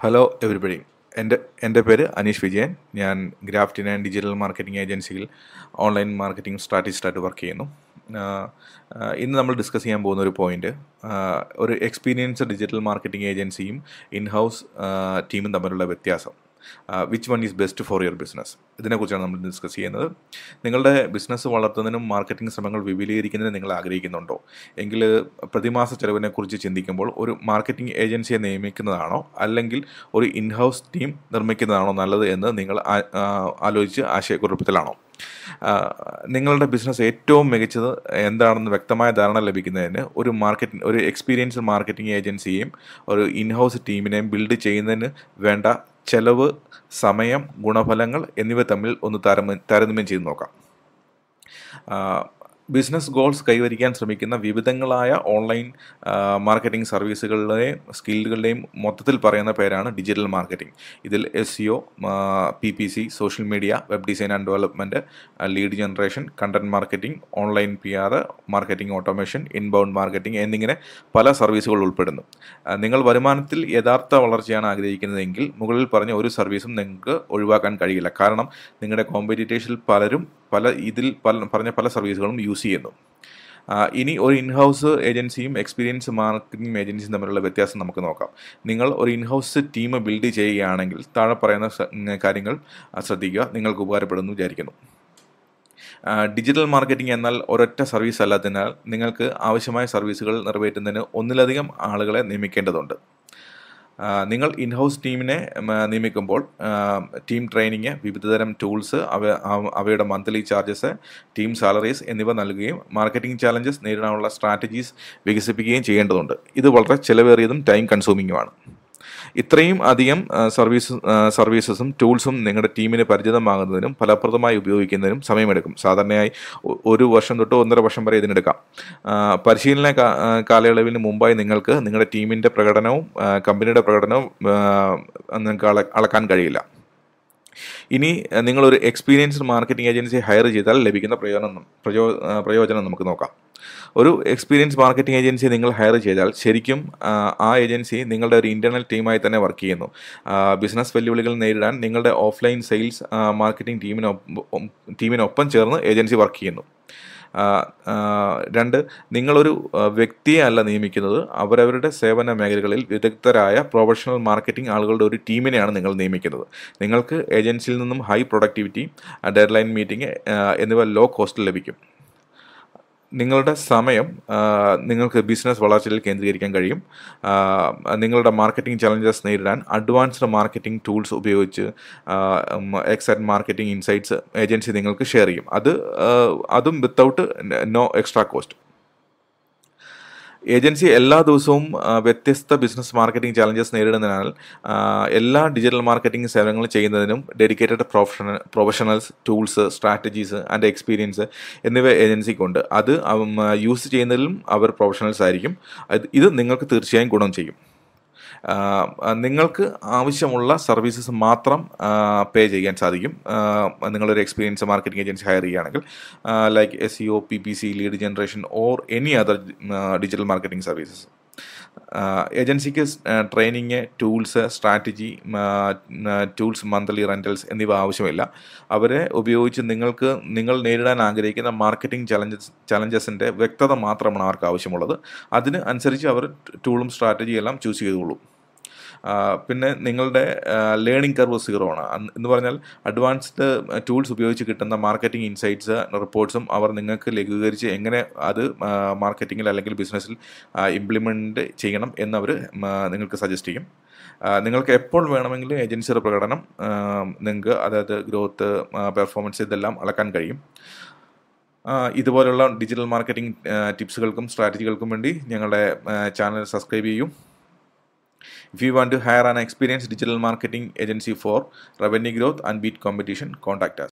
Hello everybody എൻ്റെ എൻ്റെ പേര് അനീഷ് വിജയൻ ഞാൻ ഗ്രാഫ്റ്റിൻ ആൻഡ് ഡിജിറ്റൽ മാർക്കറ്റിംഗ് ഏജൻസിയിൽ ഓൺലൈൻ മാർക്കറ്റിംഗ് സ്ട്രാറ്റജിസ്റ്റായിട്ട് വർക്ക് ചെയ്യുന്നു ഇന്ന് നമ്മൾ ഡിസ്കസ് ചെയ്യാൻ പോകുന്ന ഒരു പോയിന്റ് ഒരു എക്സ്പീരിയൻസ് ഡിജിറ്റൽ മാർക്കറ്റിംഗ് ഏജൻസിയും ഇൻഹൗസ് ടീമും തമ്മിലുള്ള വ്യത്യാസം which one is best for your business ഇതിനെക്കുറിച്ചാണ് നമ്മൾ ഡിസ്കസ് ചെയ്യുന്നത് നിങ്ങളുടെ ബിസിനസ് വളർത്തുന്നതിനും മാർക്കറ്റിംഗ് ശ്രമങ്ങൾ വിപുലീകരിക്കുന്നതിന് നിങ്ങൾ ആഗ്രഹിക്കുന്നുണ്ടോ എങ്കിൽ പ്രതിമാസ ചെലവിനെക്കുറിച്ച് ചിന്തിക്കുമ്പോൾ ഒരു മാർക്കറ്റിംഗ് ഏജൻസിയെ നിയമിക്കുന്നതാണോ അല്ലെങ്കിൽ ഒരു ഇൻഹൗസ് ടീം നിർമ്മിക്കുന്നതാണോ നല്ലത് എന്ന് നിങ്ങൾ ആലോചിച്ച് ആശയക്കുറിപ്പത്തിലാണോ നിങ്ങളുടെ ബിസിനസ് ഏറ്റവും മികച്ചത് എന്താണെന്ന് വ്യക്തമായ ധാരണ ലഭിക്കുന്നതിന് ഒരു മാർക്കറ്റിംഗ് ഒരു എക്സ്പീരിയൻസ്ഡ് മാർക്കറ്റിംഗ് ഏജൻസിയെയും ഒരു ഇൻഹൗസ് ടീമിനെയും ബിൽഡ് ചെയ്യുന്നതിന് വേണ്ട ചെലവ് സമയം ഗുണഫലങ്ങൾ എന്നിവ തമ്മിൽ ഒന്ന് താരതമ്യം ചെയ്ത് നോക്കാം ബിസിനസ് ഗോൾസ് കൈവരിക്കാൻ ശ്രമിക്കുന്ന വിവിധങ്ങളായ ഓൺലൈൻ മാർക്കറ്റിംഗ് സർവീസുകളുടെയും സ്കില്ലുകളുടെയും മൊത്തത്തിൽ പറയുന്ന പേരാണ് ഡിജിറ്റൽ മാർക്കറ്റിംഗ് ഇതിൽ S C O P P C social media web design and development lead generation content marketing online P R marketing automation inbound marketing എന്നിങ്ങനെ പല സർവീസുകൾ ഉൾപ്പെടുന്നു നിങ്ങൾ വരുമാനത്തിൽ യഥാർത്ഥ വളർച്ചയാണ് ആഗ്രഹിക്കുന്നതെങ്കിൽ മുകളിൽ പറഞ്ഞ ഒരു സർവീസും നിങ്ങൾക്ക് ഒഴിവാക്കാൻ കഴിയില്ല കാരണം നിങ്ങളുടെ കോമ്പറ്റീറ്റേഴ്സിൽ പലരും പല ഇതിൽ പല പറഞ്ഞ പല സർവീസുകളും യൂസ് ചെയ്യുന്നു ഇനി ഒരു ഇൻഹൗസ് ഏജൻസിയും എക്സ്പീരിയൻസ് മാർക്കറ്റിംഗ് ഏജൻസിയും തമ്മിലുള്ള വ്യത്യാസം നമുക്ക് നോക്കാം നിങ്ങൾ ഒരു ഇൻഹൗസ് ടീം ബിൽഡ് ചെയ്യുകയാണെങ്കിൽ താഴെ പറയുന്ന കാര്യങ്ങൾ ശ്രദ്ധിക്കുക നിങ്ങൾക്ക് ഉപകാരപ്പെടുന്നു വിചാരിക്കുന്നു ഡിജിറ്റൽ മാർക്കറ്റിംഗ് എന്നാൽ ഒരൊറ്റ സർവീസ് അല്ലാത്തതിനാൽ നിങ്ങൾക്ക് ആവശ്യമായ സർവീസുകൾ നിറവേറ്റുന്നതിന് ഒന്നിലധികം ആളുകളെ നിയമിക്കേണ്ടതുണ്ട് നിങ്ങൾ ഇൻഹൗസ് ടീമിനെ നിയമിക്കുമ്പോൾ ടീം ട്രെയിനിങ് വിവിധതരം ടൂൾസ് അവ അവയുടെ മന്ത്ലി ചാർജസ് ടീം സാലറീസ് എന്നിവ നൽകുകയും മാർക്കറ്റിംഗ് ചാലഞ്ചസ് നേരിടാനുള്ള സ്ട്രാറ്റജീസ് വികസിപ്പിക്കുകയും ചെയ്യേണ്ടതുണ്ട് ഇത് വളരെ ചിലവേറിയതും ടൈം കൺസ്യൂമിങ്ങുമാണ് ഇത്രയും അധികം സർവീസ് സർവീസസും ടൂൾസും നിങ്ങളുടെ ടീമിന് പരിചിതമാകുന്നതിനും ഫലപ്രദമായി ഉപയോഗിക്കുന്നതിനും സമയമെടുക്കും സാധാരണയായി ഒരു വർഷം തൊട്ട് ഒന്നര വർഷം വരെ ഇതിനെടുക്കാം പരിശീലന കാലയളവിന് മുമ്പായി നിങ്ങൾക്ക് നിങ്ങളുടെ ടീമിൻ്റെ പ്രകടനവും കമ്പനിയുടെ പ്രകടനവും നിങ്ങൾക്ക് അളക്കാൻ കഴിയില്ല ഇനി നിങ്ങളൊരു എക്സ്പീരിയൻസ്ഡ് മാർക്കറ്റിംഗ് ഏജൻസി ഹയർ ചെയ്താൽ ലഭിക്കുന്ന പ്രയോജനം പ്രയോജനം നമുക്ക് നോക്കാം ഒരു എക്സ്പീരിയൻസ് മാർക്കറ്റിംഗ് ഏജൻസി നിങ്ങൾ ഹയർ ചെയ്താൽ ശരിക്കും ആ ഏജൻസി നിങ്ങളുടെ ഒരു ഇൻറ്റർണൽ ടീമായി തന്നെ വർക്ക് ചെയ്യുന്നു ബിസിനസ് വെല്ലുവിളികൾ നേരിടാൻ നിങ്ങളുടെ ഓഫ്ലൈൻ സെയിൽസ് മാർക്കറ്റിംഗ് ടീമിനൊപ്പം ടീമിനൊപ്പം ചേർന്ന് ഏജൻസി വർക്ക് ചെയ്യുന്നു രണ്ട് നിങ്ങളൊരു വ്യക്തിയെ അല്ല നിയമിക്കുന്നത് അവരവരുടെ സേവന മേഖലകളിൽ വിദഗ്ധരായ പ്രൊഫഷണൽ മാർക്കറ്റിംഗ് ആളുകളുടെ ഒരു ടീമിനെയാണ് നിങ്ങൾ നിയമിക്കുന്നത് നിങ്ങൾക്ക് ഏജൻസിയിൽ നിന്നും ഹൈ പ്രൊഡക്ടിവിറ്റി ഡെഡ്ലൈൻ മീറ്റിംഗ് എന്നിവ ലോ കോസ്റ്റ് ലഭിക്കും നിങ്ങളുടെ സമയം നിങ്ങൾക്ക് ബിസിനസ് വളർച്ചയിൽ കേന്ദ്രീകരിക്കാൻ കഴിയും നിങ്ങളുടെ മാർക്കറ്റിംഗ് ചലഞ്ചസ് നേരിടാൻ അഡ്വാൻസ്ഡ് മാർക്കറ്റിംഗ് ടൂൾസ് ഉപയോഗിച്ച് എക്സൈറ്റ് മാർക്കറ്റിംഗ് ഇൻസൈറ്റ്സ് ഏജൻസി നിങ്ങൾക്ക് ഷെയർ ചെയ്യും അത് അതും without no extra cost agency എല്ലാ ദിവസവും വ്യത്യസ്ത ബിസിനസ് മാർക്കറ്റിംഗ് ചാലഞ്ചസ് നേരിടുന്നതിനാൽ എല്ലാ ഡിജിറ്റൽ മാർക്കറ്റിംഗ് സേവനങ്ങൾ ചെയ്യുന്നതിനും dedicated professional professionals tools strategies and experience എന്നിവ ഏജൻസിക്കുണ്ട് അത് യൂസ് ചെയ്യുന്നതിലും അവർ പ്രൊഫഷണൽസ് ആയിരിക്കും ഇത് നിങ്ങൾക്ക് തീർച്ചയായും ഗുണം ചെയ്യും നിങ്ങൾക്ക് ആവശ്യമുള്ള സർവീസസ് മാത്രം പേ ചെയ്യാൻ സാധിക്കും നിങ്ങളൊരു എക്സ്പീരിയൻസ് മാർക്കറ്റിംഗ് ഏജൻസി ഹയർ ചെയ്യുകയാണെങ്കിൽ like S C O P P C lead generation or any other digital marketing services ഏജൻസിക്ക് training tools strategy tools monthly rentals എന്നിവ ആവശ്യമില്ല അവരെ ഉപയോഗിച്ച് നിങ്ങൾക്ക് നിങ്ങൾ നേരിടാൻ ആഗ്രഹിക്കുന്ന മാർക്കറ്റിംഗ് ചലഞ്ചസ് ചലഞ്ചസിൻ്റെ വ്യക്തത മാത്രമാണ് അവർക്ക് ആവശ്യമുള്ളത് അതിന് അനുസരിച്ച് അവർ ടൂളും സ്ട്രാറ്റജിയും എല്ലാം ചൂസ് ചെയ്തോളൂ പിന്നെ നിങ്ങളുടെ ലേണിംഗ് കർവ് സീറോ ആണ് എന്ന് പറഞ്ഞാൽ അഡ്വാൻസ്ഡ് ടൂൾസ് ഉപയോഗിച്ച് കിട്ടുന്ന മാർക്കറ്റിംഗ് ഇൻസൈറ്റ്സ് റിപ്പോർട്ട്സും അവർ നിങ്ങൾക്ക് ലഘൂകരിച്ച് എങ്ങനെ അത് മാർക്കറ്റിങ്ങിൽ അല്ലെങ്കിൽ ബിസിനസ്സിൽ ഇംപ്ലിമെൻറ്റ് ചെയ്യണം എന്നവർ നിങ്ങൾക്ക് സജസ്റ്റ് ചെയ്യും നിങ്ങൾക്ക് എപ്പോൾ വേണമെങ്കിലും ഏജൻസിയുടെ പ്രകടനം നിങ്ങൾക്ക് അതായത് ഗ്രോത്ത് പെർഫോമൻസ് ഇതെല്ലാം അളക്കാൻ കഴിയും ഇതുപോലുള്ള ഡിജിറ്റൽ മാർക്കറ്റിംഗ് ടിപ്സുകൾക്കും സ്ട്രാറ്റജികൾക്കും വേണ്ടി ഞങ്ങളുടെ ചാനൽ സബ്സ്ക്രൈബ് ചെയ്യും If you want to hire an experienced digital marketing agency for revenue growth and beat competition, contact us.